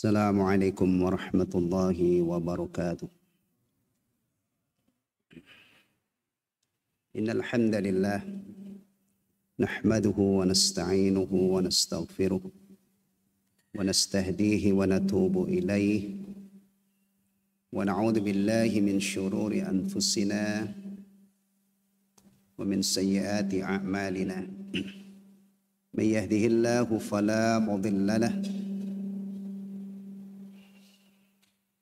السلام عليكم ورحمة الله وبركاته إن الحمد لله نحمده ونستعينه ونستغفره ونستهديه ونتوب إليه ونعوذ بالله من شرور أنفسنا ومن سيئات أعمالنا من يهده الله فلا مضل له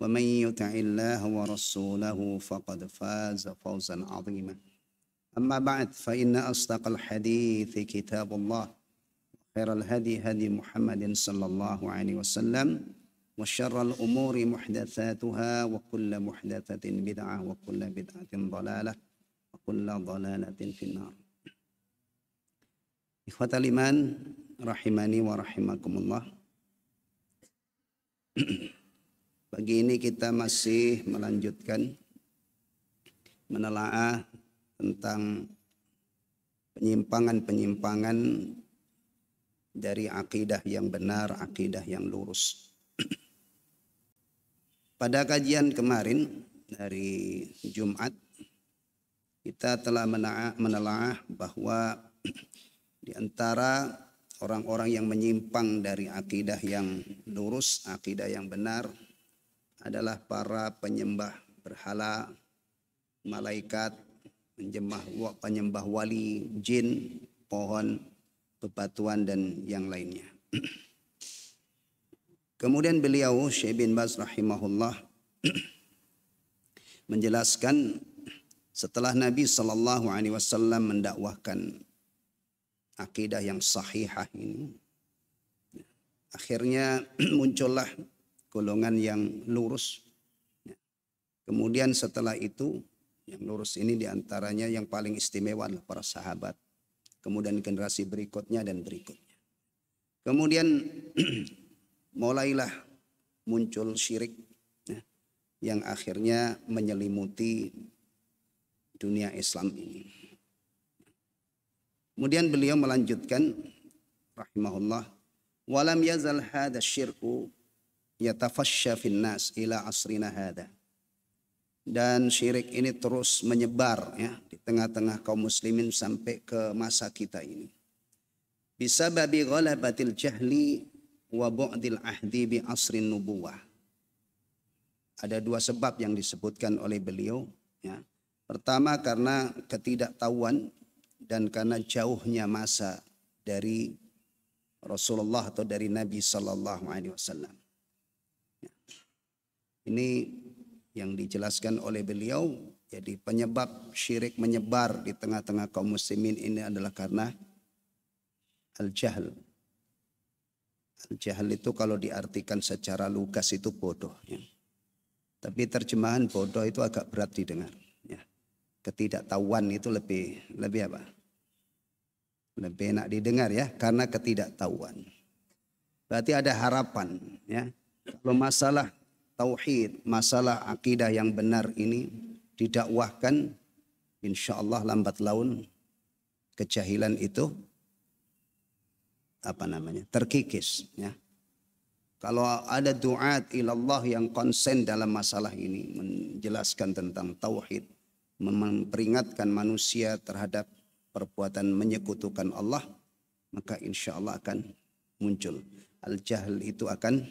ومن يطع الله ورسوله فقد فاز فوزا عظيما أما بعد فإن أصدق الحديث كتاب الله خير الهدي هدي محمد صلى الله عليه وسلم وشر الأمور محدثاتها وكل محدثة بدعة وكل بدعة ضلالة وكل ضلالة في النار إخوة الإيمان رحمني ورحمكم الله Pagi ini kita masih melanjutkan menelaah tentang penyimpangan-penyimpangan dari akidah yang benar, akidah yang lurus. Pada kajian kemarin dari Jumat kita telah menelaah bahwa di antara orang-orang yang menyimpang dari akidah yang lurus, akidah yang benar, adalah para penyembah berhala, malaikat, penyembah, penyembah wali, jin, pohon, bebatuan, dan yang lainnya. Kemudian beliau Syekh bin Baz rahimahullah menjelaskan setelah Nabi Shallallahu Alaihi Wasallam mendakwahkan akidah yang sahihah ini, akhirnya muncullah golongan yang lurus. Ya. Kemudian setelah itu yang lurus ini diantaranya yang paling istimewa adalah para sahabat. Kemudian generasi berikutnya dan berikutnya. Kemudian mulailah muncul syirik ya, yang akhirnya menyelimuti dunia Islam ini. Kemudian beliau melanjutkan rahimahullah walam yazal hadha syirku yatafasya finnas ila asrina hada. Dan syirik ini terus menyebar ya di tengah-tengah kaum muslimin sampai ke masa kita ini. Bisa babi ghalabatil jahli wa bu'dil ahdi bi asrin nubuwah. Ada dua sebab yang disebutkan oleh beliau. Ya. Pertama karena ketidaktahuan dan karena jauhnya masa dari Rasulullah atau dari Nabi Sallallahu Alaihi Wasallam. Ini yang dijelaskan oleh beliau jadi penyebab syirik menyebar di tengah-tengah kaum muslimin ini adalah karena al-jahl. Al-jahl itu kalau diartikan secara lugas itu bodoh ya. Tapi terjemahan bodoh itu agak berat didengar ya. Ketidaktahuan itu lebih lebih apa? Lebih enak didengar ya karena ketidaktahuan. Berarti ada harapan ya. Kalau masalah tauhid, masalah akidah yang benar ini didakwahkan, insya Allah lambat laun kejahilan itu apa namanya terkikis ya kalau ada duat ilallah yang konsen dalam masalah ini menjelaskan tentang tauhid memperingatkan manusia terhadap perbuatan menyekutukan Allah maka insya Allah akan muncul al jahl itu akan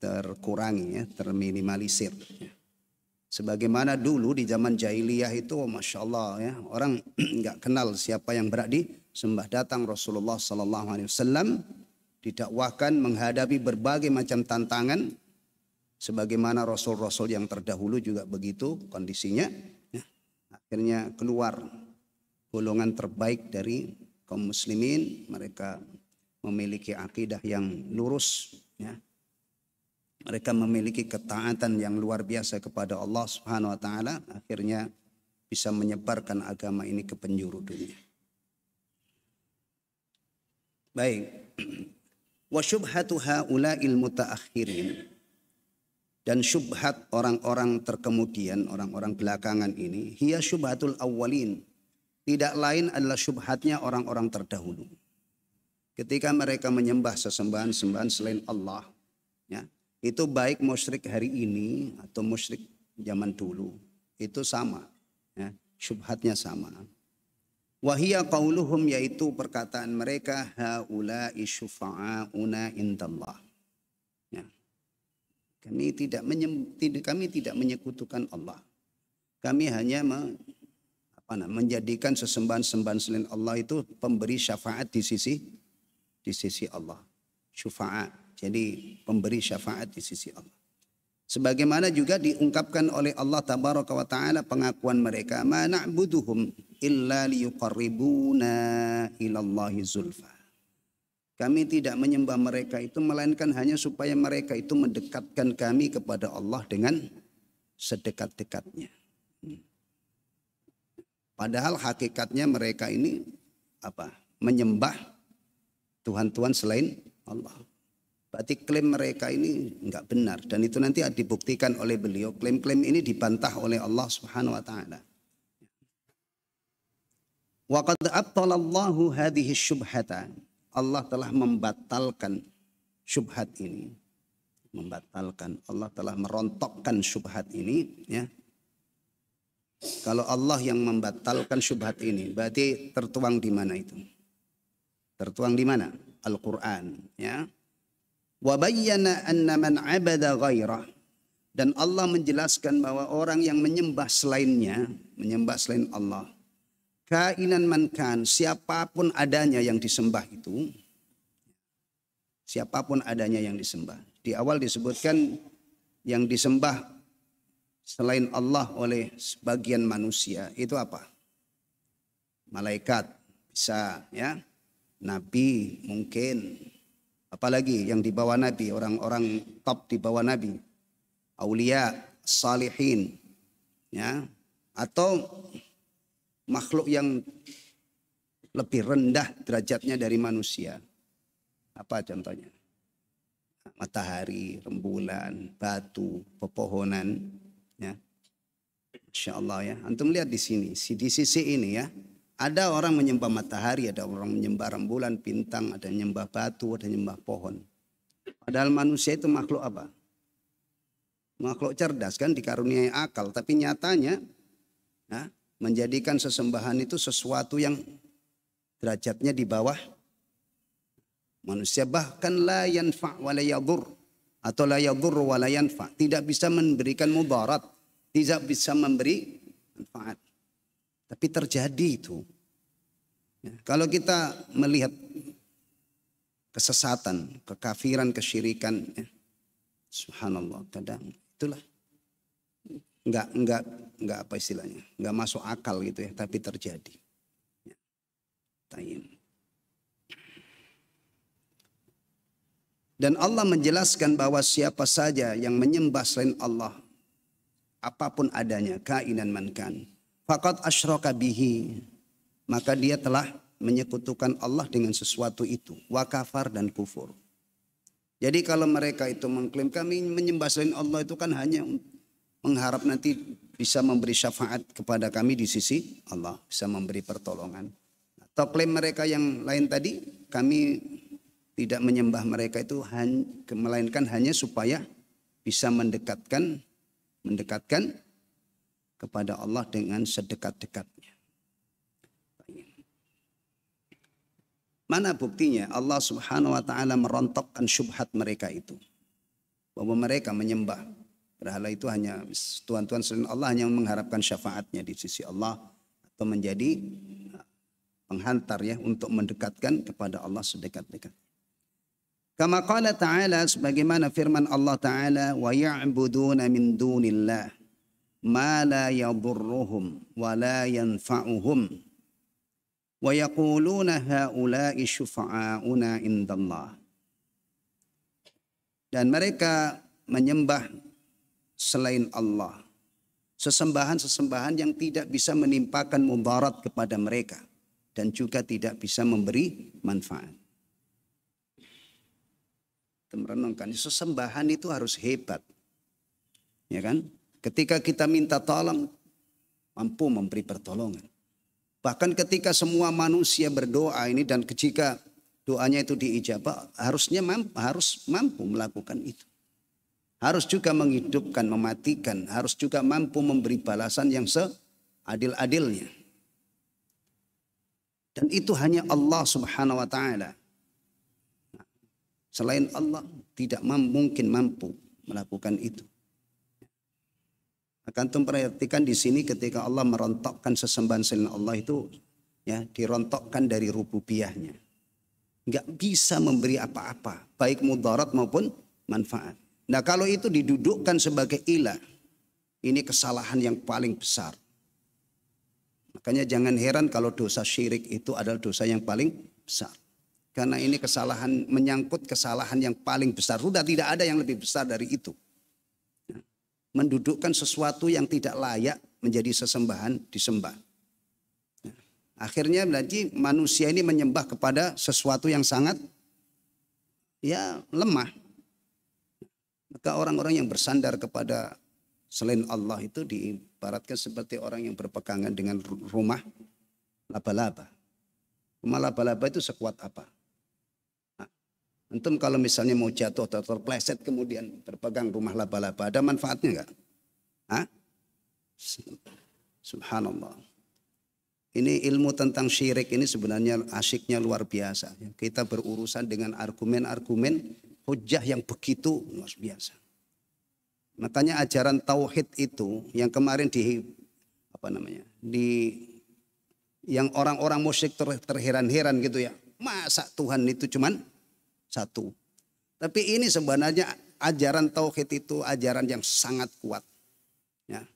terkurangi ya, terminimalisir. Sebagaimana dulu di zaman jahiliyah itu, masya Allah ya orang nggak kenal siapa yang berat di sembah datang Rasulullah Sallallahu Alaihi Wasallam didakwahkan menghadapi berbagai macam tantangan. Sebagaimana Rasul-Rasul yang terdahulu juga begitu kondisinya. Ya, akhirnya keluar golongan terbaik dari kaum muslimin. Mereka memiliki akidah yang lurus. Ya mereka memiliki ketaatan yang luar biasa kepada Allah Subhanahu wa taala akhirnya bisa menyebarkan agama ini ke penjuru dunia. Baik. Wa syubhatu haula'il mutaakhirin. Dan syubhat orang-orang terkemudian, orang-orang belakangan ini, hiya syubhatul awwalin. Tidak lain adalah syubhatnya orang-orang terdahulu. Ketika mereka menyembah sesembahan-sembahan selain Allah, ya, itu baik musyrik hari ini atau musyrik zaman dulu itu sama ya, syubhatnya sama wahia qauluhum yaitu perkataan mereka haula syufa'auna indallah ya. kami tidak menyem, tidak, kami tidak menyekutukan Allah kami hanya me, apa nah, menjadikan sesembahan-sembahan selain Allah itu pemberi syafaat di sisi di sisi Allah syafaat jadi pemberi syafaat di sisi Allah. Sebagaimana juga diungkapkan oleh Allah tabaraka wa taala pengakuan mereka, "Ma na'buduhum illa liyukarribuna ilallahi zulfa." Kami tidak menyembah mereka itu melainkan hanya supaya mereka itu mendekatkan kami kepada Allah dengan sedekat-dekatnya. Padahal hakikatnya mereka ini apa? Menyembah tuhan-tuhan selain Allah. Berarti klaim mereka ini nggak benar dan itu nanti dibuktikan oleh beliau. Klaim-klaim ini dibantah oleh Allah Subhanahu wa taala. Waqad abtalallahu hadhihi syubhata. Allah telah membatalkan syubhat ini. Membatalkan. Allah telah merontokkan syubhat ini ya. Kalau Allah yang membatalkan syubhat ini, berarti tertuang di mana itu? Tertuang di mana? Al-Qur'an ya Wabayyana anna man abada ghairah. Dan Allah menjelaskan bahwa orang yang menyembah selainnya, menyembah selain Allah, kainan mankan, siapapun adanya yang disembah itu, siapapun adanya yang disembah. Di awal disebutkan yang disembah selain Allah oleh sebagian manusia itu apa? Malaikat bisa ya, nabi mungkin, apalagi yang dibawa Nabi, orang-orang top di bawah Nabi, aulia, salihin, ya, atau makhluk yang lebih rendah derajatnya dari manusia. Apa contohnya? Matahari, rembulan, batu, pepohonan, ya. Insya Allah ya. Antum lihat di sini, di sisi ini ya. Ada orang menyembah matahari, ada orang menyembah rembulan, bintang, ada yang menyembah batu, ada yang menyembah pohon. Padahal manusia itu makhluk apa? Makhluk cerdas kan dikaruniai akal, tapi nyatanya nah, menjadikan sesembahan itu sesuatu yang derajatnya di bawah manusia bahkan la yanfa wa la yadur atau la yadur wa la yanfa tidak bisa memberikan mudarat tidak bisa memberi manfaat tapi terjadi itu. Ya, kalau kita melihat kesesatan, kekafiran, kesyirikan, ya, subhanallah kadang itulah nggak nggak nggak apa istilahnya nggak masuk akal gitu ya tapi terjadi ya. dan Allah menjelaskan bahwa siapa saja yang menyembah selain Allah apapun adanya kainan mankan Fakat asyraka bihi. Maka dia telah menyekutukan Allah dengan sesuatu itu. Wakafar dan kufur. Jadi kalau mereka itu mengklaim kami menyembah selain Allah itu kan hanya mengharap nanti bisa memberi syafaat kepada kami di sisi Allah. Bisa memberi pertolongan. Atau klaim mereka yang lain tadi kami tidak menyembah mereka itu melainkan hanya supaya bisa mendekatkan mendekatkan kepada Allah dengan sedekat-dekatnya. Mana buktinya Allah Subhanahu wa taala merontokkan syubhat mereka itu. Bahwa mereka menyembah berhala itu hanya tuan-tuan selain Allah yang mengharapkan syafaatnya di sisi Allah atau menjadi nah, penghantar ya untuk mendekatkan kepada Allah sedekat-dekat. Kama qala ta'ala sebagaimana firman Allah taala wa ya'buduna min dunillah ma la yadurruhum wa la yanfa'uhum wa yaquluna haula'i syufa'auna indallah dan mereka menyembah selain Allah sesembahan-sesembahan yang tidak bisa menimpakan mudarat kepada mereka dan juga tidak bisa memberi manfaat merenungkan sesembahan itu harus hebat ya kan Ketika kita minta tolong, mampu memberi pertolongan. Bahkan ketika semua manusia berdoa ini dan jika doanya itu diijabah, harusnya mampu, harus mampu melakukan itu. Harus juga menghidupkan, mematikan, harus juga mampu memberi balasan yang seadil-adilnya. Dan itu hanya Allah Subhanahu wa taala. Selain Allah tidak mungkin mampu melakukan itu. Akan perhatikan di sini ketika Allah merontokkan sesembahan selain Allah itu ya dirontokkan dari rububiyahnya. Nggak bisa memberi apa-apa, baik mudarat maupun manfaat. Nah kalau itu didudukkan sebagai ilah, ini kesalahan yang paling besar. Makanya jangan heran kalau dosa syirik itu adalah dosa yang paling besar. Karena ini kesalahan menyangkut kesalahan yang paling besar. Sudah tidak ada yang lebih besar dari itu mendudukkan sesuatu yang tidak layak menjadi sesembahan disembah. Ya. Akhirnya berarti manusia ini menyembah kepada sesuatu yang sangat ya lemah. Maka orang-orang yang bersandar kepada selain Allah itu diibaratkan seperti orang yang berpegangan dengan rumah laba-laba. Rumah laba-laba itu sekuat apa? Antum kalau misalnya mau jatuh atau terpleset kemudian berpegang rumah laba-laba, ada manfaatnya nggak? Hah? Subhanallah. Ini ilmu tentang syirik ini sebenarnya asyiknya luar biasa. Kita berurusan dengan argumen-argumen hujah yang begitu luar biasa. Makanya ajaran tauhid itu yang kemarin di apa namanya? di yang orang-orang musyrik terheran-heran gitu ya. Masa Tuhan itu cuman satu. Tapi ini sebenarnya ajaran tauhid itu ajaran yang sangat kuat. Ya.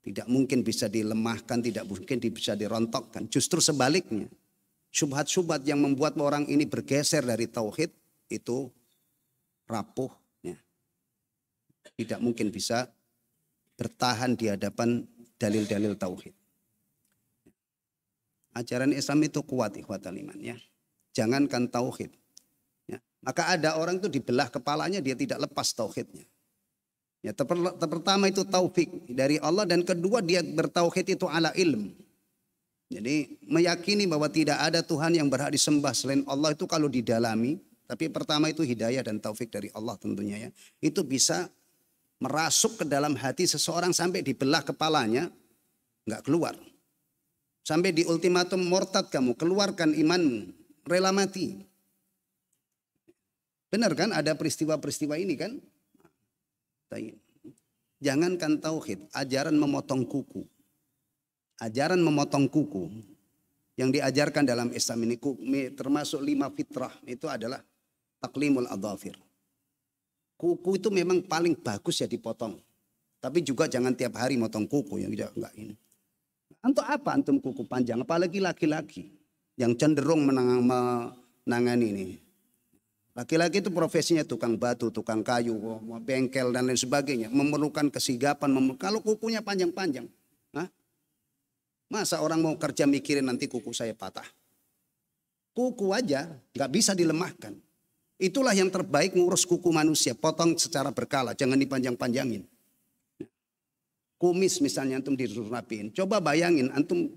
Tidak mungkin bisa dilemahkan, tidak mungkin bisa dirontokkan. Justru sebaliknya, subhat-subhat yang membuat orang ini bergeser dari tauhid itu rapuh. Ya. Tidak mungkin bisa bertahan di hadapan dalil-dalil tauhid. Ajaran Islam itu kuat ikhwatal iman ya. Jangankan tauhid, maka ada orang itu dibelah kepalanya dia tidak lepas tauhidnya. Ya, ter pertama itu taufik dari Allah dan kedua dia bertauhid itu ala ilm. Jadi meyakini bahwa tidak ada Tuhan yang berhak disembah selain Allah itu kalau didalami, tapi pertama itu hidayah dan taufik dari Allah tentunya ya. Itu bisa merasuk ke dalam hati seseorang sampai dibelah kepalanya nggak keluar. Sampai di ultimatum mortad kamu, keluarkan imanmu, rela mati. Benar kan ada peristiwa-peristiwa ini kan? Jangankan tauhid, ajaran memotong kuku. Ajaran memotong kuku yang diajarkan dalam Islam ini termasuk lima fitrah itu adalah taklimul adhafir. Kuku itu memang paling bagus ya dipotong. Tapi juga jangan tiap hari motong kuku yang tidak enggak ini. untuk apa antum kuku panjang apalagi laki-laki yang cenderung menangani ini Laki-laki itu profesinya tukang batu, tukang kayu, oh, bengkel dan lain sebagainya. Memerlukan kesigapan. Memerlukan, kalau kukunya panjang-panjang. Masa orang mau kerja mikirin nanti kuku saya patah. Kuku aja nggak bisa dilemahkan. Itulah yang terbaik ngurus kuku manusia. Potong secara berkala, jangan dipanjang-panjangin. Kumis misalnya antum disuruh Coba bayangin antum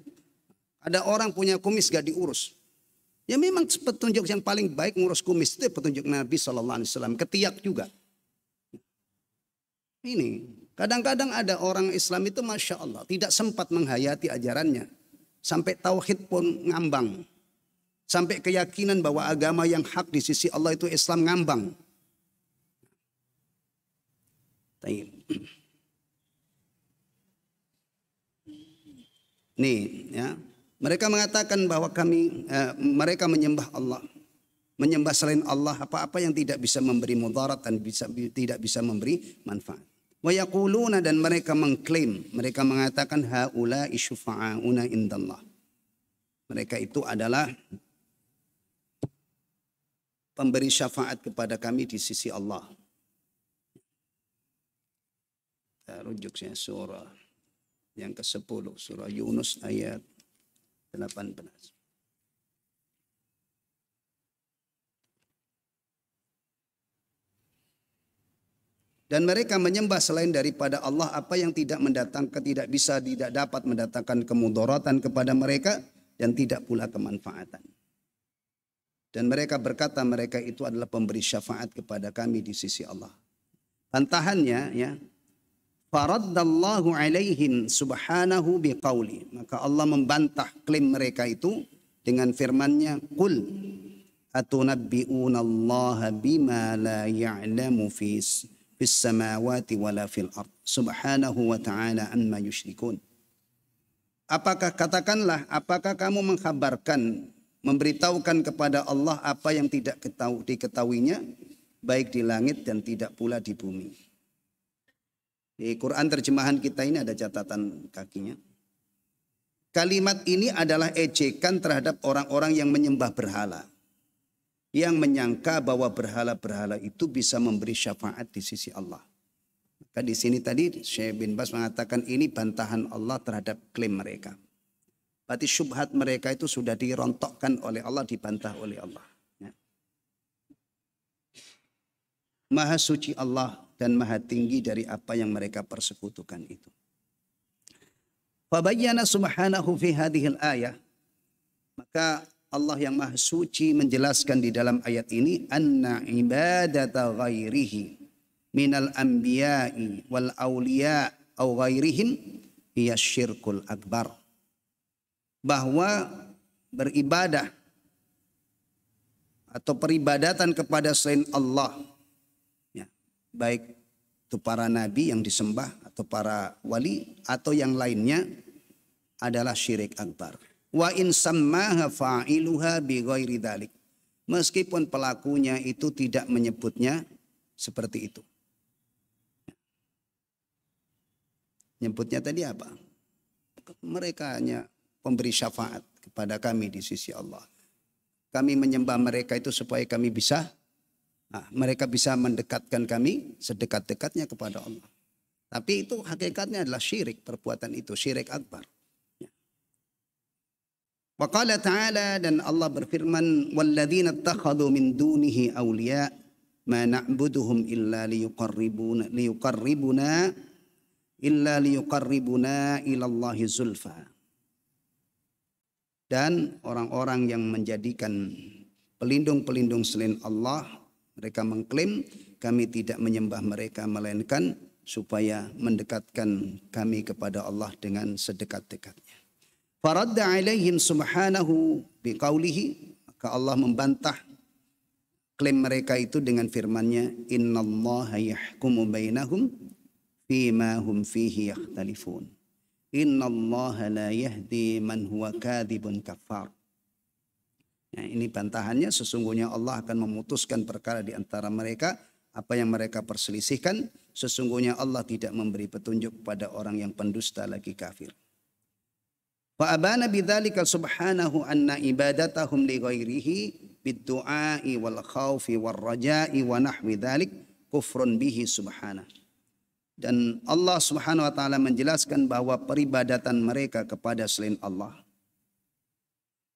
ada orang punya kumis gak diurus. Ya memang petunjuk yang paling baik ngurus kumis itu petunjuk Nabi Shallallahu Alaihi Wasallam. Ketiak juga. Ini kadang-kadang ada orang Islam itu masya Allah tidak sempat menghayati ajarannya sampai tauhid pun ngambang sampai keyakinan bahwa agama yang hak di sisi Allah itu Islam ngambang. Nih ya mereka mengatakan bahwa kami eh, mereka menyembah Allah. Menyembah selain Allah apa-apa yang tidak bisa memberi mudarat dan bisa tidak bisa memberi manfaat. Wa yakuluna dan mereka mengklaim, mereka mengatakan haula syufa'auna indallah. Mereka itu adalah pemberi syafaat kepada kami di sisi Allah. Kita rujuk surah yang ke-10 surah Yunus ayat 18. Dan mereka menyembah selain daripada Allah apa yang tidak mendatang ketidak bisa, tidak dapat mendatangkan kemudaratan kepada mereka dan tidak pula kemanfaatan. Dan mereka berkata mereka itu adalah pemberi syafaat kepada kami di sisi Allah. Bantahannya ya, Faraddallahu alaihim subhanahu biqauli. Maka Allah membantah klaim mereka itu dengan Firman-Nya: Qul atunabbi'unallaha Allah bima la ya'lamu fi fis samawati wala fil ard. Subhanahu wa ta'ala amma yushrikun. Apakah katakanlah, apakah kamu mengkhabarkan, memberitahukan kepada Allah apa yang tidak diketahuinya, baik di langit dan tidak pula di bumi. Di Quran terjemahan kita ini ada catatan kakinya. Kalimat ini adalah ejekan terhadap orang-orang yang menyembah berhala. Yang menyangka bahwa berhala-berhala itu bisa memberi syafaat di sisi Allah. Maka di sini tadi Syekh bin Bas mengatakan ini bantahan Allah terhadap klaim mereka. Berarti syubhat mereka itu sudah dirontokkan oleh Allah, dibantah oleh Allah. Ya. Maha suci Allah dan maha tinggi dari apa yang mereka persekutukan itu. Fabayyana subhanahu fi hadhil ayah. Maka Allah yang maha suci menjelaskan di dalam ayat ini anna ibadata ghairihi minal anbiya'i wal awliya au ghairihin hiya syirkul akbar. Bahwa beribadah atau peribadatan kepada selain Allah baik itu para nabi yang disembah atau para wali atau yang lainnya adalah syirik akbar. Wa in sammaha fa'iluha bi ghairi dhalik. Meskipun pelakunya itu tidak menyebutnya seperti itu. Nyebutnya tadi apa? Mereka hanya pemberi syafaat kepada kami di sisi Allah. Kami menyembah mereka itu supaya kami bisa Nah, mereka bisa mendekatkan kami sedekat-dekatnya kepada Allah. Tapi itu hakikatnya adalah syirik, perbuatan itu syirik akbar. Ya. Waqala ta'ala dan Allah berfirman, "Walladzina ittakhadhu min dunihi awliya ma na'buduhum illa liyuqarribuna liyuqarribuna illa liyuqarribuna ila Allahi zulfa." Dan orang-orang yang menjadikan pelindung-pelindung selain Allah mereka mengklaim kami tidak menyembah mereka melainkan supaya mendekatkan kami kepada Allah dengan sedekat-dekatnya. Faradda alaihim subhanahu biqaulihi maka Allah membantah klaim mereka itu dengan firman-Nya innallaha yahkumu bainahum fima hum fihi yakhtalifun. Innallaha la yahdi man huwa kadhibun kafar. Ya, ini bantahannya sesungguhnya Allah akan memutuskan perkara di antara mereka apa yang mereka perselisihkan sesungguhnya Allah tidak memberi petunjuk pada orang yang pendusta lagi kafir. Wa abana bidzalika subhanahu anna ibadatahum li ghairihi bidduai wal khaufi war raja'i wa nahwi dzalik kufrun bihi subhanahu. Dan Allah Subhanahu wa taala menjelaskan bahwa peribadatan mereka kepada selain Allah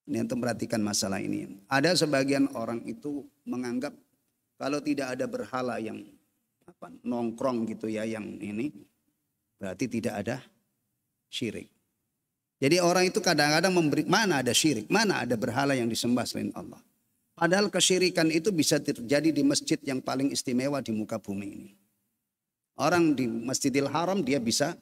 ini untuk perhatikan masalah ini. Ada sebagian orang itu menganggap kalau tidak ada berhala yang apa, nongkrong gitu ya yang ini berarti tidak ada syirik. Jadi orang itu kadang-kadang memberi mana ada syirik, mana ada berhala yang disembah selain Allah. Padahal kesyirikan itu bisa terjadi di masjid yang paling istimewa di muka bumi ini. Orang di Masjidil Haram dia bisa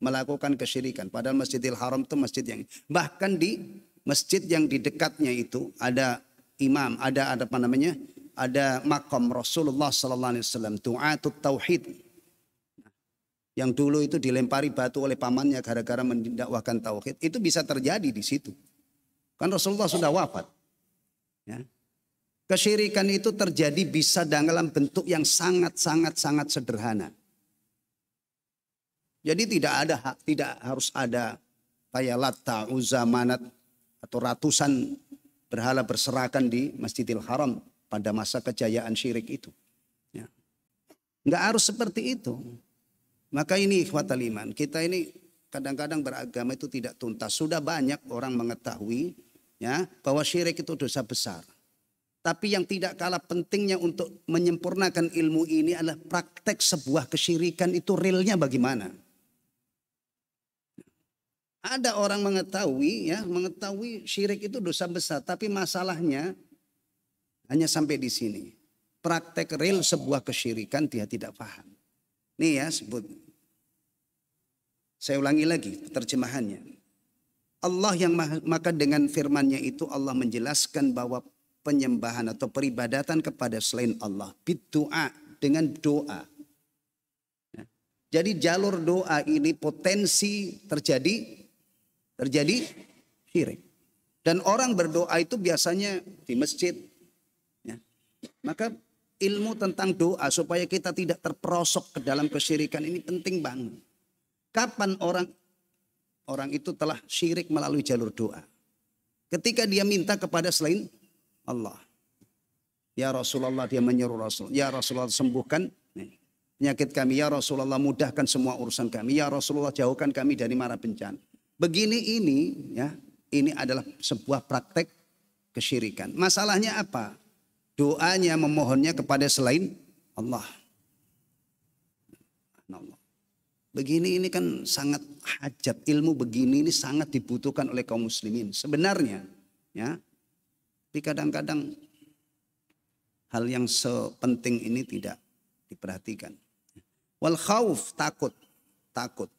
melakukan kesyirikan. Padahal Masjidil Haram itu masjid yang bahkan di masjid yang di dekatnya itu ada imam, ada, ada apa namanya? Ada makam Rasulullah sallallahu alaihi wasallam, tu'atut tauhid. Yang dulu itu dilempari batu oleh pamannya gara-gara mendakwakan tauhid, itu bisa terjadi di situ. Kan Rasulullah sudah wafat. Ya. Kesyirikan itu terjadi bisa dalam bentuk yang sangat-sangat-sangat sederhana. Jadi tidak ada tidak harus ada kayak Latta, uzamanat atau ratusan berhala berserakan di Masjidil Haram pada masa kejayaan syirik itu. Ya. Nggak harus seperti itu. Maka ini ikhwat iman, kita ini kadang-kadang beragama itu tidak tuntas. Sudah banyak orang mengetahui ya bahwa syirik itu dosa besar. Tapi yang tidak kalah pentingnya untuk menyempurnakan ilmu ini adalah praktek sebuah kesyirikan itu realnya bagaimana. Ada orang mengetahui ya, mengetahui syirik itu dosa besar, tapi masalahnya hanya sampai di sini. Praktek real sebuah kesyirikan dia tidak paham. Nih ya sebut. Saya ulangi lagi terjemahannya. Allah yang maka dengan Firman-Nya itu Allah menjelaskan bahwa penyembahan atau peribadatan kepada selain Allah bidu'a dengan doa. Ya. Jadi jalur doa ini potensi terjadi terjadi syirik. Dan orang berdoa itu biasanya di masjid. Ya. Maka ilmu tentang doa supaya kita tidak terperosok ke dalam kesyirikan ini penting banget. Kapan orang orang itu telah syirik melalui jalur doa? Ketika dia minta kepada selain Allah. Ya Rasulullah dia menyuruh Rasul. Ya Rasulullah sembuhkan penyakit kami. Ya Rasulullah mudahkan semua urusan kami. Ya Rasulullah jauhkan kami dari mara bencana. Begini ini ya, ini adalah sebuah praktek kesyirikan. Masalahnya apa? Doanya memohonnya kepada selain Allah. Begini ini kan sangat hajat ilmu begini ini sangat dibutuhkan oleh kaum muslimin sebenarnya ya. Tapi kadang-kadang hal yang sepenting ini tidak diperhatikan. Wal khauf takut, takut.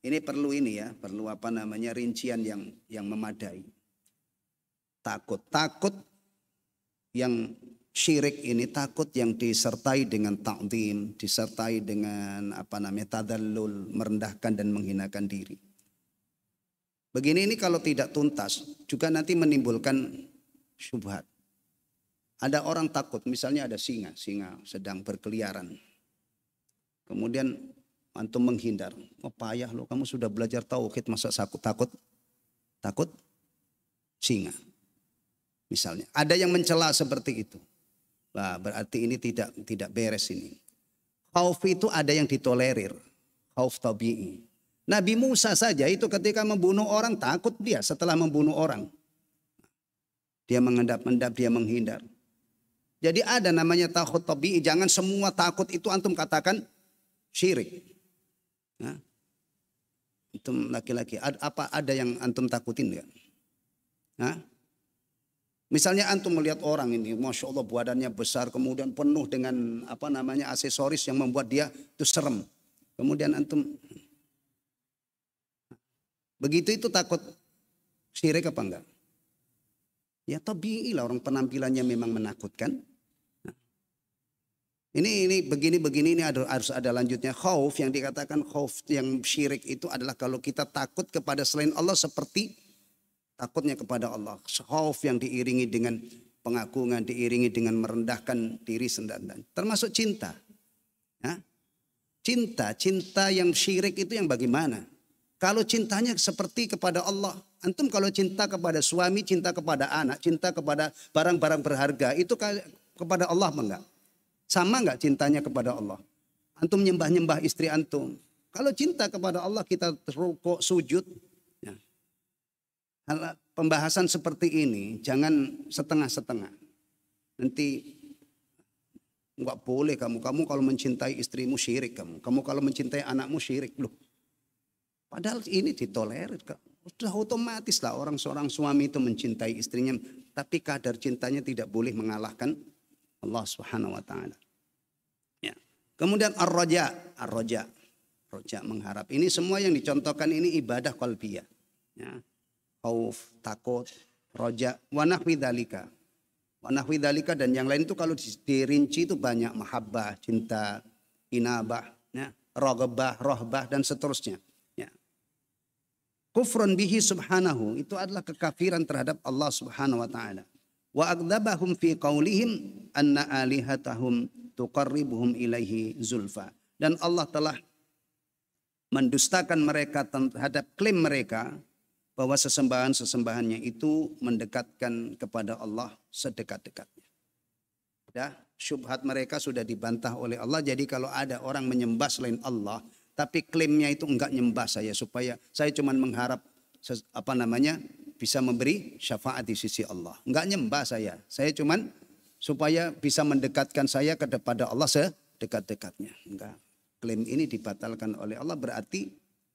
Ini perlu ini ya, perlu apa namanya rincian yang yang memadai. Takut, takut yang syirik ini takut yang disertai dengan ta'zim, disertai dengan apa namanya tadallul, merendahkan dan menghinakan diri. Begini ini kalau tidak tuntas juga nanti menimbulkan syubhat. Ada orang takut, misalnya ada singa, singa sedang berkeliaran. Kemudian antum menghindar. Oh, payah lo, kamu sudah belajar tauhid masa takut takut takut singa. Misalnya, ada yang mencela seperti itu. Nah, berarti ini tidak tidak beres ini. Khauf itu ada yang ditolerir. Khauf tabi'i. Nabi Musa saja itu ketika membunuh orang takut dia setelah membunuh orang. Dia mengendap-endap, dia menghindar. Jadi ada namanya takut tabi'i. Jangan semua takut itu antum katakan syirik. Ya. Antum laki-laki, apa ada yang antum takutin kan? Nah, Misalnya antum melihat orang ini, masya Allah badannya besar, kemudian penuh dengan apa namanya aksesoris yang membuat dia itu serem. Kemudian antum begitu itu takut syirik apa enggak? Ya tapi lah orang penampilannya memang menakutkan, ini ini begini begini ini ada, harus ada lanjutnya. Khauf yang dikatakan khauf yang syirik itu adalah kalau kita takut kepada selain Allah seperti takutnya kepada Allah. Khauf yang diiringi dengan pengagungan, diiringi dengan merendahkan diri sendiri. Termasuk cinta. Ya? Cinta, cinta yang syirik itu yang bagaimana? Kalau cintanya seperti kepada Allah, antum kalau cinta kepada suami, cinta kepada anak, cinta kepada barang-barang berharga, itu kepada Allah enggak? Sama nggak cintanya kepada Allah? Antum nyembah-nyembah istri antum. Kalau cinta kepada Allah kita rukuk sujud. Ya. pembahasan seperti ini jangan setengah-setengah. Nanti nggak boleh kamu. Kamu kalau mencintai istrimu syirik kamu. Kamu kalau mencintai anakmu syirik. Loh. Padahal ini ditolerir. Sudah otomatis lah orang seorang suami itu mencintai istrinya. Tapi kadar cintanya tidak boleh mengalahkan Allah Subhanahu wa taala. Ya. Kemudian ar-raja, ar-raja. Roja mengharap. Ini semua yang dicontohkan ini ibadah qalbiyah. Ya. Khauf, takut, roja, dzalika. Wa nahwi dzalika dan yang lain itu kalau dirinci itu banyak. Mahabbah, cinta, inabah, ya. rogebah, rohbah dan seterusnya. Ya. Kufrun bihi subhanahu itu adalah kekafiran terhadap Allah subhanahu wa ta'ala wa aghdabahum fi qaulihim anna alihatahum tuqarribuhum ilaihi zulfa dan Allah telah mendustakan mereka terhadap klaim mereka bahwa sesembahan-sesembahannya itu mendekatkan kepada Allah sedekat-dekatnya. Ya, syubhat mereka sudah dibantah oleh Allah. Jadi kalau ada orang menyembah selain Allah, tapi klaimnya itu enggak nyembah saya supaya saya cuma mengharap apa namanya bisa memberi syafaat di sisi Allah. Enggak nyembah saya. Saya cuman supaya bisa mendekatkan saya kepada Allah sedekat-dekatnya. Enggak. Klaim ini dibatalkan oleh Allah berarti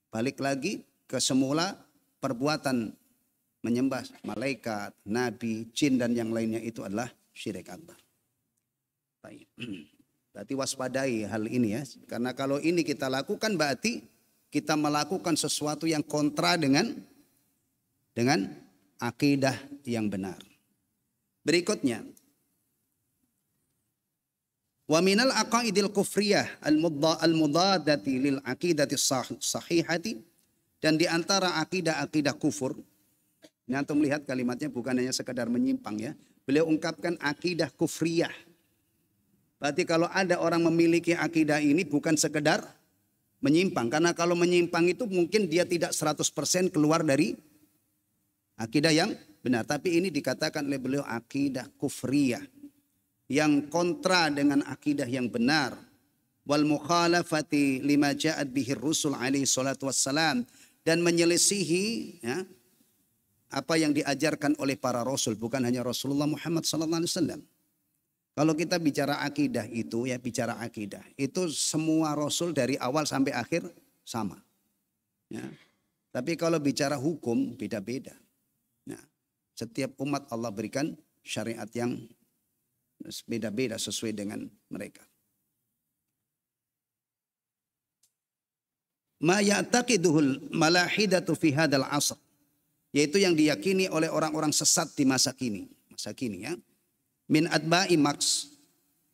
balik lagi ke semula perbuatan menyembah malaikat, nabi, jin dan yang lainnya itu adalah syirik akbar. Baik. Berarti waspadai hal ini ya. Karena kalau ini kita lakukan berarti kita melakukan sesuatu yang kontra dengan dengan akidah yang benar. Berikutnya, wa minal aqaidil kufriyah al-mudadati lil aqidati sahihati dan di antara akidah-akidah kufur. Ini antum lihat kalimatnya bukan hanya sekedar menyimpang ya. Beliau ungkapkan akidah kufriyah. Berarti kalau ada orang memiliki akidah ini bukan sekedar menyimpang. Karena kalau menyimpang itu mungkin dia tidak 100% keluar dari Akidah yang benar. Tapi ini dikatakan oleh beliau akidah kufriyah. Yang kontra dengan akidah yang benar. Wal mukhalafati lima ja'at bihir rusul alaihi salatu wassalam. Dan menyelesihi ya, apa yang diajarkan oleh para rasul. Bukan hanya Rasulullah Muhammad sallallahu alaihi wasallam. Kalau kita bicara akidah itu ya bicara akidah. Itu semua rasul dari awal sampai akhir sama. Ya. Tapi kalau bicara hukum beda-beda. Setiap umat Allah berikan syariat yang beda-beda sesuai dengan mereka. Ma ya'taqiduhul malahidatu fi hadal asr. Yaitu yang diyakini oleh orang-orang sesat di masa kini. Masa kini ya. Min adba'i Marx.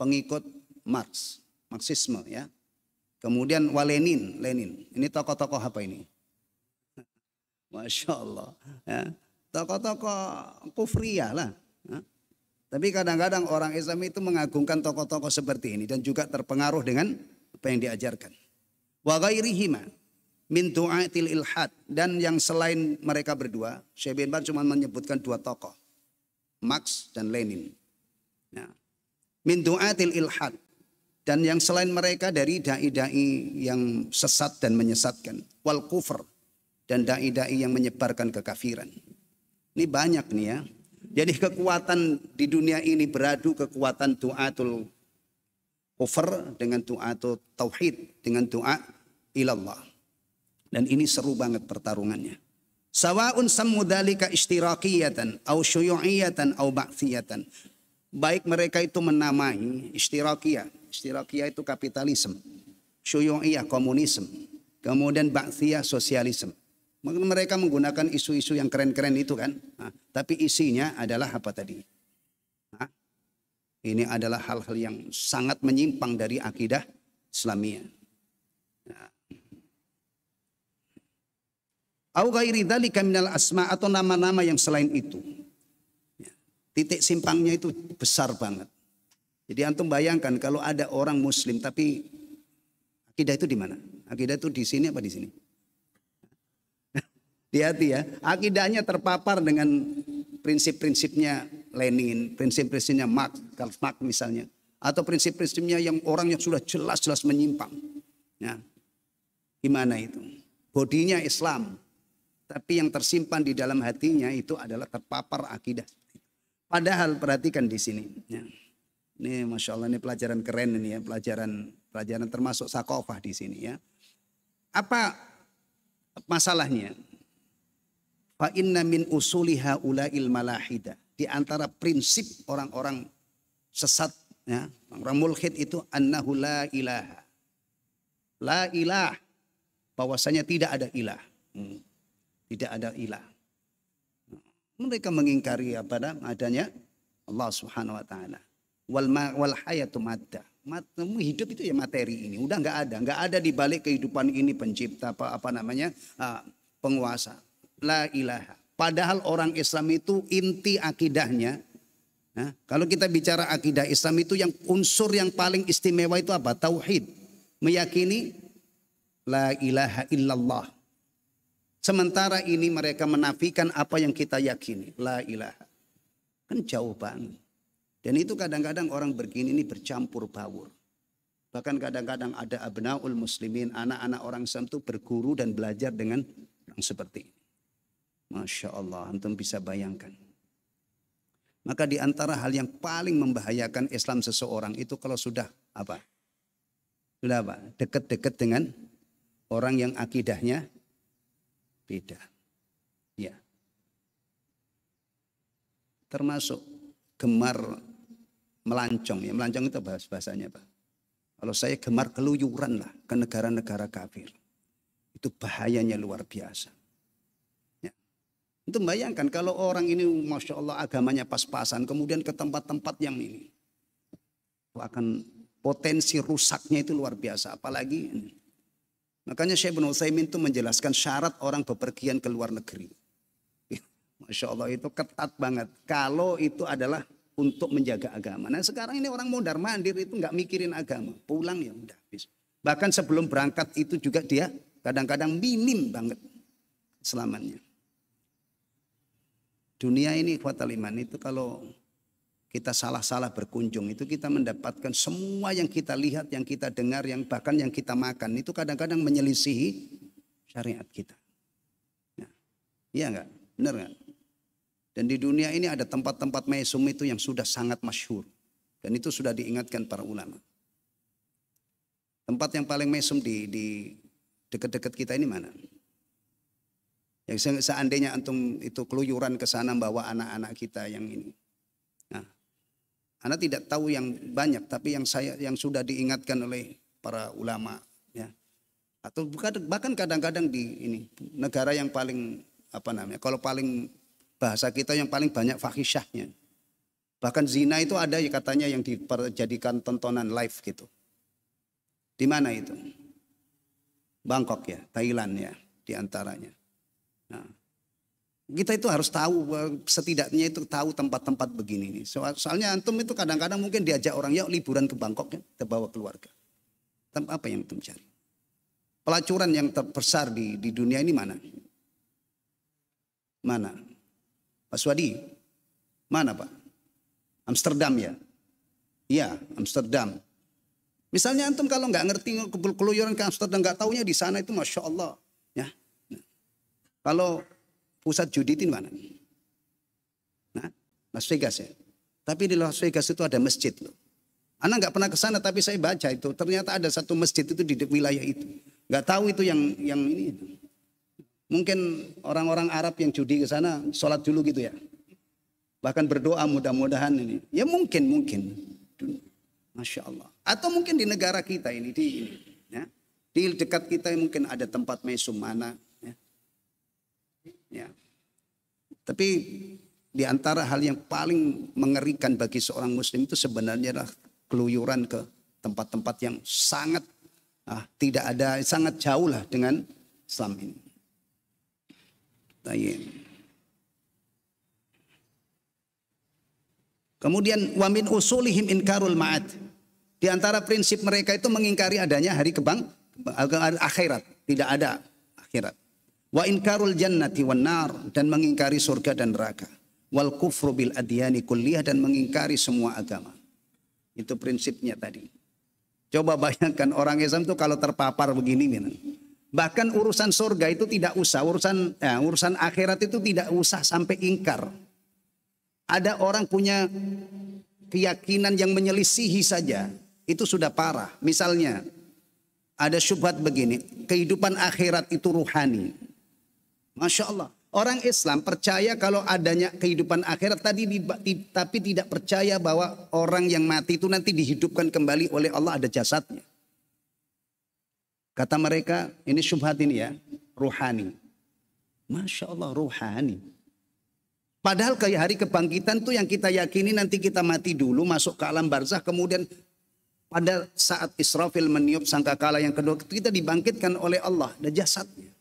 Pengikut Marx. Marxisme ya. Kemudian Walenin, Lenin. Ini tokoh-tokoh apa ini? Masya Allah. Ya tokoh-tokoh kufriyah lah. Ya. tapi kadang-kadang orang Islam itu mengagungkan tokoh-tokoh seperti ini dan juga terpengaruh dengan apa yang diajarkan. Wa ghairihima min du'atil ilhad dan yang selain mereka berdua, Syekh bin Bar cuma menyebutkan dua tokoh, Marx dan Lenin. Nah, min du'atil ilhad dan yang selain mereka dari dai-dai yang sesat dan menyesatkan wal kufur dan dai-dai yang menyebarkan kekafiran ini banyak nih ya. Jadi kekuatan di dunia ini beradu kekuatan duatul kufur dengan duatul tauhid dengan doa ilallah. Dan ini seru banget pertarungannya. Sawaun samudalika istirakiyatan au syuyu'iyatan au ba'thiyatan. Baik mereka itu menamai istirakiyah. Istirakiyah itu kapitalisme. Syuyu'iyah komunisme. Kemudian ba'thiyah sosialisme. Mereka menggunakan isu-isu yang keren-keren itu kan. Nah, tapi isinya adalah apa tadi? Nah, ini adalah hal-hal yang sangat menyimpang dari akidah Islamia. Nah. Au ghairi minal asma atau nama-nama yang selain itu. Ya, titik simpangnya itu besar banget. Jadi antum bayangkan kalau ada orang muslim tapi akidah itu di mana? Akidah itu di sini apa di sini? Hati-hati ya. Akidahnya terpapar dengan prinsip-prinsipnya Lenin, prinsip-prinsipnya Marx, Karl Marx misalnya. Atau prinsip-prinsipnya yang orang yang sudah jelas-jelas menyimpang. Ya. Gimana itu? Bodinya Islam. Tapi yang tersimpan di dalam hatinya itu adalah terpapar akidah. Padahal perhatikan di sini. Ya. Ini masya Allah ini pelajaran keren ini ya, pelajaran pelajaran termasuk sakofah di sini ya. Apa masalahnya? Fa inna min usuliha ulail malahida. Di antara prinsip orang-orang sesat, ya, orang mulhid itu annahu la ilaha. La ilah. Bahwasanya tidak ada ilah. Hmm. Tidak ada ilah. Mereka mengingkari apa adanya Allah Subhanahu wa taala. Wal ma, wal hayatu madda. Mat, hidup itu ya materi ini. Udah nggak ada, nggak ada di balik kehidupan ini pencipta apa apa namanya? Ah, penguasa la ilaha. Padahal orang Islam itu inti akidahnya. Nah, kalau kita bicara akidah Islam itu yang unsur yang paling istimewa itu apa? Tauhid. Meyakini la ilaha illallah. Sementara ini mereka menafikan apa yang kita yakini. La ilaha. Kan jauh banget. Dan itu kadang-kadang orang begini ini bercampur baur. Bahkan kadang-kadang ada abnaul muslimin, anak-anak orang Islam itu berguru dan belajar dengan orang seperti ini. Masya Allah, antum bisa bayangkan. Maka di antara hal yang paling membahayakan Islam seseorang itu kalau sudah apa? Sudah apa? Dekat-dekat dengan orang yang akidahnya beda. Ya. Termasuk gemar melancong. Ya, melancong itu bahas bahasanya Pak. Kalau saya gemar keluyuran lah ke negara-negara kafir. Itu bahayanya luar biasa. Itu bayangkan kalau orang ini Masya Allah agamanya pas-pasan kemudian ke tempat-tempat yang ini. Akan potensi rusaknya itu luar biasa. Apalagi ini. Makanya Syekh bin Utsaimin itu menjelaskan syarat orang bepergian ke luar negeri. Ya, Masya Allah itu ketat banget. Kalau itu adalah untuk menjaga agama. Nah sekarang ini orang mondar mandir itu nggak mikirin agama. Pulang ya udah habis. Bahkan sebelum berangkat itu juga dia kadang-kadang minim banget selamannya. Dunia ini ikhwatal iman itu kalau kita salah-salah berkunjung itu kita mendapatkan semua yang kita lihat, yang kita dengar, yang bahkan yang kita makan itu kadang-kadang menyelisihi syariat kita. Ya, iya enggak? Benar enggak? Dan di dunia ini ada tempat-tempat mesum itu yang sudah sangat masyhur dan itu sudah diingatkan para ulama. Tempat yang paling mesum di dekat-dekat kita ini mana? Ya, seandainya antum itu keluyuran ke sana bawa anak-anak kita yang ini. Nah, anda tidak tahu yang banyak, tapi yang saya yang sudah diingatkan oleh para ulama, ya. Atau bahkan kadang-kadang di ini negara yang paling apa namanya? Kalau paling bahasa kita yang paling banyak fahisyahnya. Bahkan zina itu ada ya katanya yang dijadikan tontonan live gitu. Di mana itu? Bangkok ya, Thailand ya, di antaranya. Nah, kita itu harus tahu eh, setidaknya itu tahu tempat-tempat begini nih. soalnya antum itu kadang-kadang mungkin diajak orang ya liburan ke Bangkok ya, kita bawa keluarga. Tempat apa yang antum cari? Pelacuran yang terbesar di di dunia ini mana? Mana? Pak Swadi. Mana, Pak? Amsterdam ya. Iya, Amsterdam. Misalnya antum kalau nggak ngerti keluyuran ke Amsterdam, nggak taunya di sana itu masya Allah kalau pusat judi itu mana? Nah, Las Vegas ya. Tapi di Las Vegas itu ada masjid loh. Anak nggak pernah ke sana tapi saya baca itu ternyata ada satu masjid itu di wilayah itu. Nggak tahu itu yang yang ini. Mungkin orang-orang Arab yang judi ke sana sholat dulu gitu ya. Bahkan berdoa mudah-mudahan ini. Ya mungkin mungkin. Masya Allah. Atau mungkin di negara kita ini di ini, ya. Di dekat kita mungkin ada tempat mesum mana Ya. Tapi di antara hal yang paling mengerikan bagi seorang muslim itu sebenarnya adalah keluyuran ke tempat-tempat yang sangat ah, tidak ada sangat jauh lah dengan Islam ini. Kemudian wamin usulihim inkarul maat. Di antara prinsip mereka itu mengingkari adanya hari kebang akhirat, tidak ada akhirat wa inkarul jannati wan nar dan mengingkari surga dan neraka wal kufru bil adyani kulliyah dan mengingkari semua agama itu prinsipnya tadi coba bayangkan orang Islam tuh kalau terpapar begini minan bahkan urusan surga itu tidak usah urusan ya, urusan akhirat itu tidak usah sampai ingkar ada orang punya keyakinan yang menyelisihi saja itu sudah parah misalnya ada syubhat begini kehidupan akhirat itu ruhani Masya Allah. Orang Islam percaya kalau adanya kehidupan akhirat tadi tapi tidak percaya bahwa orang yang mati itu nanti dihidupkan kembali oleh Allah ada jasadnya. Kata mereka, ini syubhat ini ya, ruhani. Masya Allah ruhani. Padahal kayak hari kebangkitan tuh yang kita yakini nanti kita mati dulu masuk ke alam barzah kemudian pada saat Israfil meniup sangka kala yang kedua kita dibangkitkan oleh Allah ada jasadnya.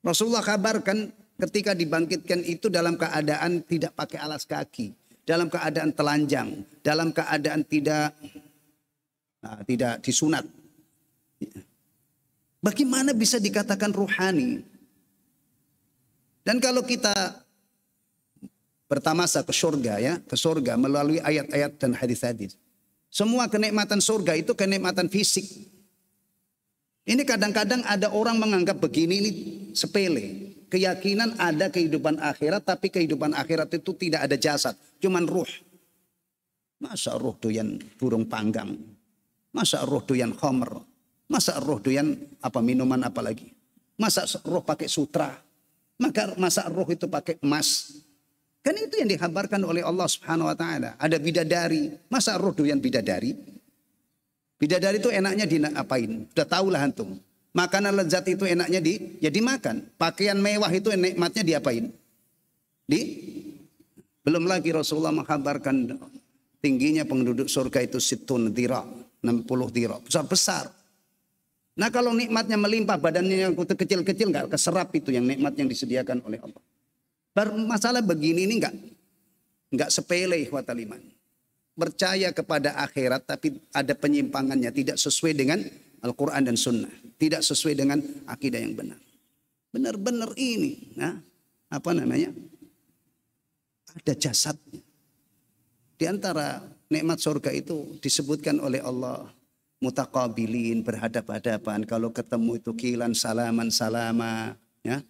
Rasulullah kabarkan ketika dibangkitkan itu dalam keadaan tidak pakai alas kaki, dalam keadaan telanjang, dalam keadaan tidak nah, tidak disunat. Bagaimana bisa dikatakan ruhani? Dan kalau kita pertamasa ke surga ya, ke surga melalui ayat-ayat dan hadis-hadis. Semua kenikmatan surga itu kenikmatan fisik, ini kadang-kadang ada orang menganggap begini ini sepele. Keyakinan ada kehidupan akhirat tapi kehidupan akhirat itu tidak ada jasad. Cuman ruh. Masa ruh doyan burung panggang? Masa ruh doyan homer? Masa ruh doyan apa minuman apalagi? Masa ruh pakai sutra? Maka masa ruh itu pakai emas? Kan itu yang dihabarkan oleh Allah Subhanahu wa taala. Ada bidadari. Masa ruh doyan bidadari? Bidadari itu enaknya diapain? Sudah lah hantu. Makanan lezat itu enaknya di ya dimakan. Pakaian mewah itu nikmatnya diapain? Di belum lagi Rasulullah menghabarkan tingginya penduduk surga itu situn dira, 60 dira, besar-besar. Nah kalau nikmatnya melimpah badannya yang kecil-kecil nggak keserap itu yang nikmat yang disediakan oleh Allah. Masalah begini ini nggak nggak sepele ikhwataliman percaya kepada akhirat tapi ada penyimpangannya tidak sesuai dengan Al-Quran dan Sunnah tidak sesuai dengan akidah yang benar benar-benar ini nah, apa namanya ada jasadnya di antara nikmat surga itu disebutkan oleh Allah mutakabilin berhadap-hadapan kalau ketemu itu kilan salaman salama ya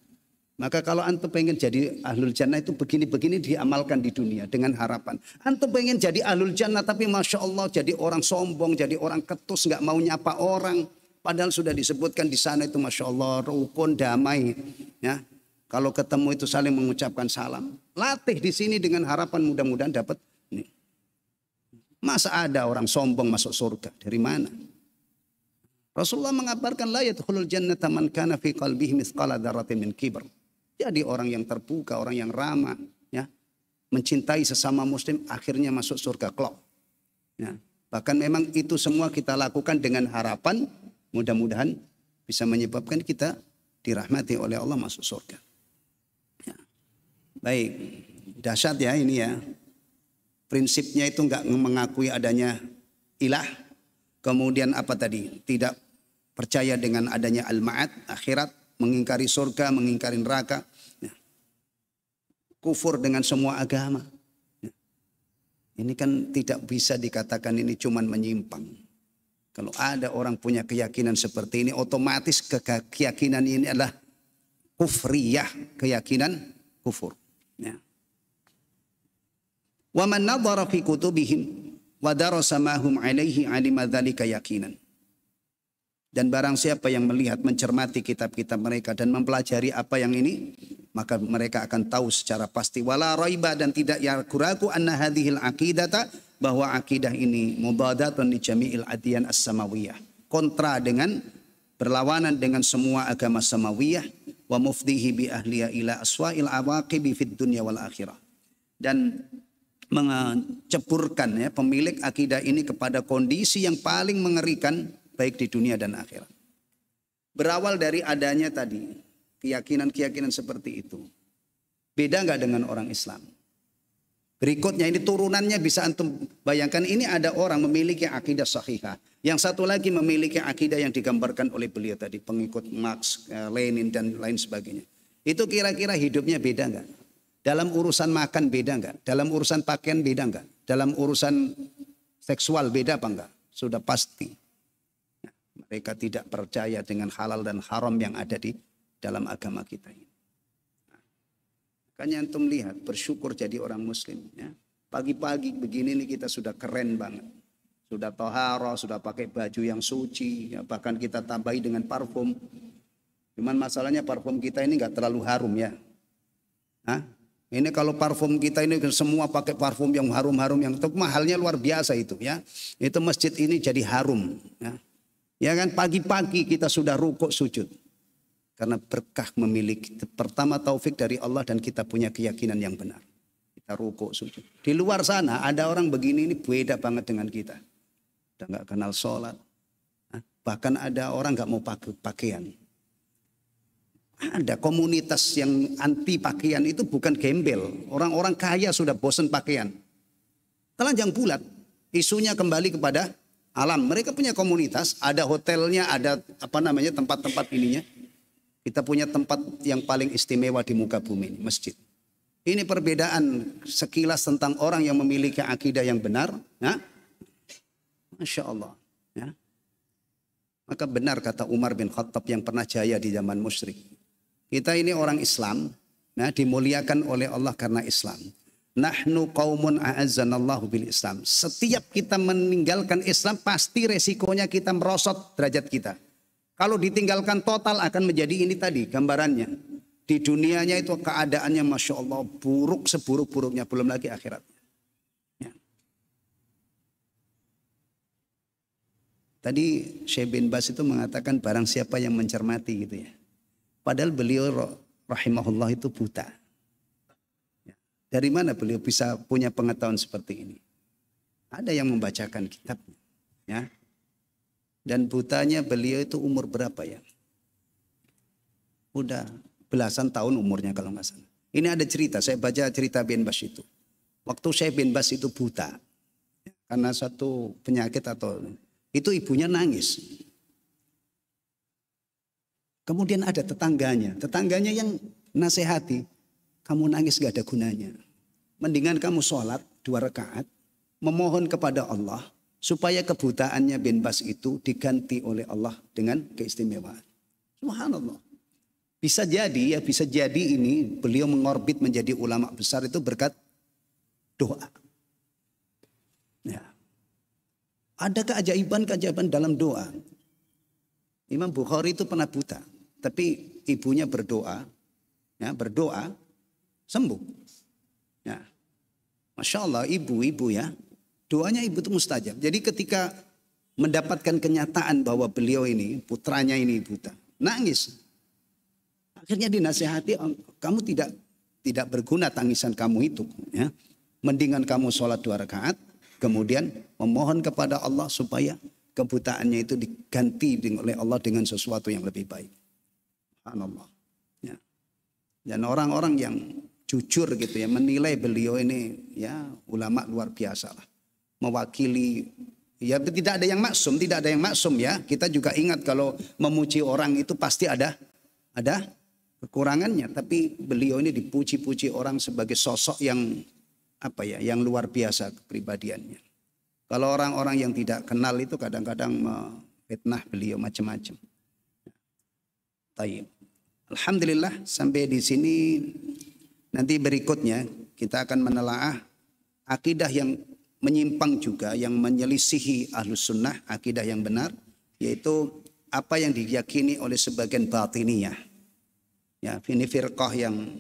maka kalau antum pengen jadi ahlul jannah itu begini-begini diamalkan di dunia dengan harapan. Antum pengen jadi ahlul jannah tapi masya Allah jadi orang sombong, jadi orang ketus, nggak mau nyapa orang. Padahal sudah disebutkan di sana itu masya Allah rukun damai. Ya, kalau ketemu itu saling mengucapkan salam. Latih di sini dengan harapan mudah-mudahan dapat. Nih. Masa ada orang sombong masuk surga? Dari mana? Rasulullah mengabarkan layat khulul jannata man kana fi qalbihi mithqala daratin min kibar. Jadi orang yang terbuka, orang yang ramah, ya, mencintai sesama muslim akhirnya masuk surga klok. Ya. Bahkan memang itu semua kita lakukan dengan harapan mudah-mudahan bisa menyebabkan kita dirahmati oleh Allah masuk surga. Ya. Baik, dahsyat ya ini ya. Prinsipnya itu nggak mengakui adanya ilah. Kemudian apa tadi? Tidak percaya dengan adanya al-ma'at, akhirat, mengingkari surga, mengingkari neraka, kufur dengan semua agama. Ini kan tidak bisa dikatakan ini cuman menyimpang. Kalau ada orang punya keyakinan seperti ini, otomatis keyakinan ini adalah kufriyah, keyakinan kufur. Ya. Wa man nadhara fi kutubihim wa darasa ma hum alaihi alima dhalika yakinan. Dan barang siapa yang melihat, mencermati kitab-kitab mereka dan mempelajari apa yang ini, maka mereka akan tahu secara pasti. Wala raiba dan tidak ragu anna hadhil aqidata bahwa akidah ini mubadatun di jami'il adiyan as-samawiyah. Kontra dengan berlawanan dengan semua agama samawiyah wa muftihi bi ahliya ila aswa'il awaqibi fid dunya wal akhirah. Dan menceburkan ya pemilik akidah ini kepada kondisi yang paling mengerikan baik di dunia dan akhirat. Berawal dari adanya tadi keyakinan-keyakinan seperti itu. Beda nggak dengan orang Islam? Berikutnya ini turunannya bisa antum bayangkan ini ada orang memiliki akidah sahihah. Yang satu lagi memiliki akidah yang digambarkan oleh beliau tadi pengikut Marx, eh, Lenin dan lain sebagainya. Itu kira-kira hidupnya beda nggak? Dalam urusan makan beda nggak? Dalam urusan pakaian beda nggak? Dalam urusan seksual beda apa enggak? Sudah pasti. Mereka tidak percaya dengan halal dan haram yang ada di dalam agama kita ini. Nah, makanya antum lihat, bersyukur jadi orang muslim. Ya. Pagi-pagi begini nih kita sudah keren banget. Sudah toharo, sudah pakai baju yang suci, ya. bahkan kita tambahi dengan parfum. Cuman masalahnya parfum kita ini nggak terlalu harum ya. Hah? Ini kalau parfum kita ini semua pakai parfum yang harum-harum yang itu mahalnya luar biasa itu ya. Itu masjid ini jadi harum. Ya. Ya kan pagi-pagi kita sudah rukuk sujud. Karena berkah memiliki pertama taufik dari Allah dan kita punya keyakinan yang benar. Kita rukuk sujud. Di luar sana ada orang begini ini beda banget dengan kita. Udah gak kenal sholat. Bahkan ada orang gak mau pakai pakaian. Ada komunitas yang anti pakaian itu bukan gembel. Orang-orang kaya sudah bosen pakaian. Telanjang bulat. Isunya kembali kepada alam. Mereka punya komunitas, ada hotelnya, ada apa namanya tempat-tempat ininya. Kita punya tempat yang paling istimewa di muka bumi ini, masjid. Ini perbedaan sekilas tentang orang yang memiliki akidah yang benar. Ya? Masya Allah. Ya? Maka benar kata Umar bin Khattab yang pernah jaya di zaman musyrik. Kita ini orang Islam, nah, dimuliakan oleh Allah karena Islam. Nahnu qaumun a'azzanallahu bil Islam. Setiap kita meninggalkan Islam pasti resikonya kita merosot derajat kita. Kalau ditinggalkan total akan menjadi ini tadi gambarannya. Di dunianya itu keadaannya Masya Allah buruk seburuk-buruknya. Belum lagi akhirat. Ya. Tadi Syekh bin Bas itu mengatakan barang siapa yang mencermati gitu ya. Padahal beliau rahimahullah itu buta. Dari mana beliau bisa punya pengetahuan seperti ini? Ada yang membacakan kitabnya. Ya. Dan butanya beliau itu umur berapa ya? Udah belasan tahun umurnya kalau nggak salah. Ini ada cerita, saya baca cerita bin Bas itu. Waktu saya bin Bas itu buta. Ya, karena satu penyakit atau itu ibunya nangis. Kemudian ada tetangganya, tetangganya yang nasihati, kamu nangis gak ada gunanya. Mendingan kamu sholat dua rakaat, memohon kepada Allah supaya kebutaannya bin Bas itu diganti oleh Allah dengan keistimewaan. Subhanallah. Bisa jadi ya, bisa jadi ini beliau mengorbit menjadi ulama besar itu berkat doa. Ya. Ada keajaiban-keajaiban dalam doa. Imam Bukhari itu pernah buta, tapi ibunya berdoa, ya berdoa sembuh. Ya. Masya Allah ibu-ibu ya. Doanya ibu itu mustajab. Jadi ketika mendapatkan kenyataan bahwa beliau ini putranya ini buta. Nangis. Akhirnya dinasehati oh, kamu tidak tidak berguna tangisan kamu itu. Ya. Mendingan kamu sholat dua rakaat. Kemudian memohon kepada Allah supaya kebutaannya itu diganti oleh Allah dengan sesuatu yang lebih baik. Allah. Ya. Dan orang-orang yang jujur gitu ya menilai beliau ini ya ulama luar biasa lah mewakili ya tidak ada yang maksum tidak ada yang maksum ya kita juga ingat kalau memuji orang itu pasti ada ada kekurangannya tapi beliau ini dipuji-puji orang sebagai sosok yang apa ya yang luar biasa kepribadiannya kalau orang-orang yang tidak kenal itu kadang-kadang fitnah beliau macam-macam. Taib. Alhamdulillah sampai di sini Nanti berikutnya kita akan menelaah akidah yang menyimpang juga, yang menyelisihi ahlus sunnah, akidah yang benar, yaitu apa yang diyakini oleh sebagian batiniyah. Ya, ini firqah yang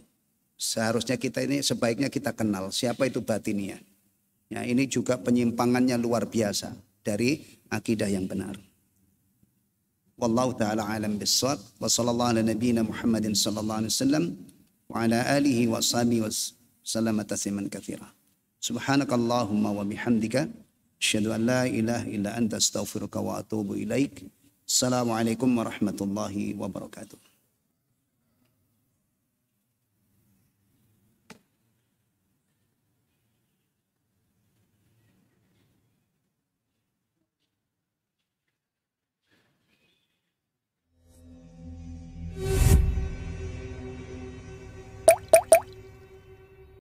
seharusnya kita ini sebaiknya kita kenal siapa itu batinnya. Ya, ini juga penyimpangannya luar biasa dari akidah yang benar. Wallahu taala alam bissawab wa ala nabiyyina Muhammadin sallallahu alaihi wasallam. وعلى آله وصحبه وسلم تسليما كثيرا سبحانك اللهم وبحمدك أشهد أن لا إله إلا أنت أستغفرك وأتوب إليك السلام عليكم ورحمة الله وبركاته